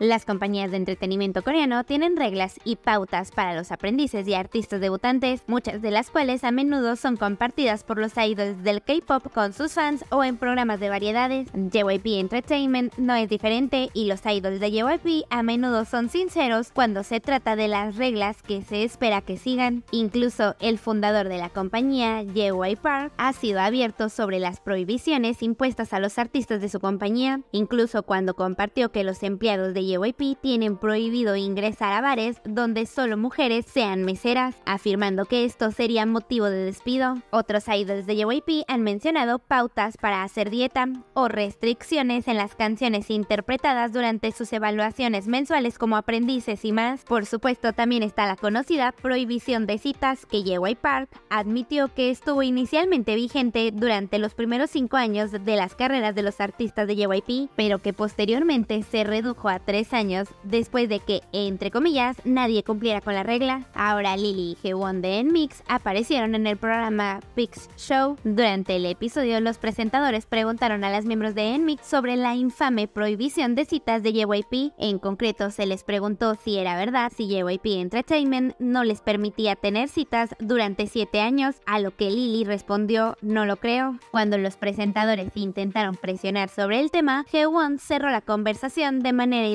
Las compañías de entretenimiento coreano tienen reglas y pautas para los aprendices y artistas debutantes, muchas de las cuales a menudo son compartidas por los idols del K-pop con sus fans o en programas de variedades. JYP Entertainment no es diferente y los idols de JYP a menudo son sinceros cuando se trata de las reglas que se espera que sigan. Incluso el fundador de la compañía, JY Park, ha sido abierto sobre las prohibiciones impuestas a los artistas de su compañía, incluso cuando compartió que los empleados de de JYP tienen prohibido ingresar a bares donde solo mujeres sean meseras, afirmando que esto sería motivo de despido. Otros idols de JYP han mencionado pautas para hacer dieta o restricciones en las canciones interpretadas durante sus evaluaciones mensuales como aprendices y más. Por supuesto, también está la conocida prohibición de citas que JY Park admitió que estuvo inicialmente vigente durante los primeros cinco años de las carreras de los artistas de JYP, pero que posteriormente se redujo a años después de que, entre comillas, nadie cumpliera con la regla. Ahora Lily y G1 de Nmix aparecieron en el programa Pix Show. Durante el episodio, los presentadores preguntaron a las miembros de Nmix sobre la infame prohibición de citas de JYP. En concreto, se les preguntó si era verdad si JYP Entertainment no les permitía tener citas durante siete años, a lo que Lily respondió, no lo creo. Cuando los presentadores intentaron presionar sobre el tema, g cerró la conversación de manera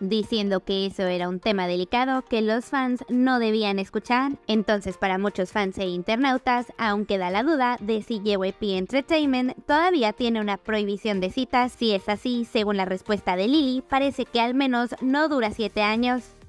diciendo que eso era un tema delicado que los fans no debían escuchar. Entonces para muchos fans e internautas aún queda la duda de si JYP Entertainment todavía tiene una prohibición de citas. Si es así, según la respuesta de Lily, parece que al menos no dura 7 años.